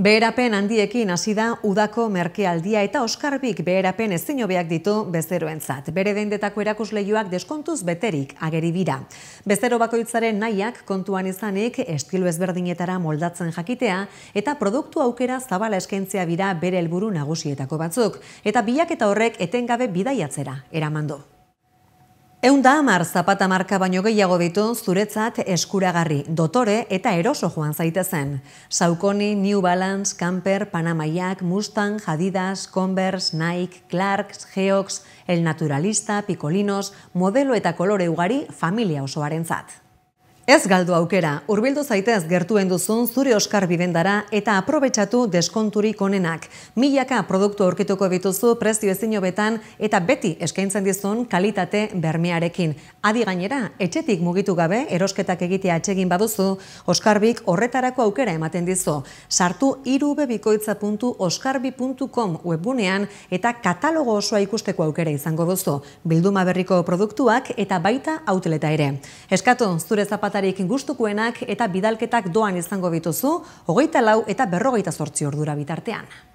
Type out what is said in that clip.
Beherapen handiekin hasi da udako merkealdia eta Oskarbik beherapen ezin hobeak ditu bezeroentzat. Bere dendetako erakusleioak deskontuz beterik ageri bira. Bezero bakoitzaren nahiak kontuan izanik estilo ezberdinetara moldatzen jakitea eta produktu aukera zabala eskentzia bira bere helburu nagusietako batzuk eta bilaketa eta horrek etengabe bidaiatzera eramando. Eunda amar zapata marka baino gehiago ditu zuretzat eskuragarri, dotore eta eroso joan zaitezen. Saukoni, New Balance, Camper, Panamaiak, Mustang, Jadidas, Converse, Nike, Clarks, Geox, El Naturalista, Picolinos, modelo eta kolore ugari familia osoaren zat. Ez galdu aukera, urbildu zaitez gertuen duzun zure Oskar Bibendara eta aprobetsatu deskonturik onenak. Milaka produktu aurkituko bituzu prezio ezin eta beti eskaintzen dizun kalitate bermiarekin. Adi gainera, etxetik mugitu gabe erosketak egitea atsegin baduzu, Oskarbik horretarako aukera ematen dizu. Sartu irubebikoitza.oskarbi.com webunean eta katalogo osoa ikusteko aukera izango duzu. Bilduma berriko produktuak eta baita hauteleta ere. Eskatu, zure zapatu atarekin gustukoenak eta bidalketak doan izango bituzu, hogeita lau eta berrogeita sortzi ordura bitartean.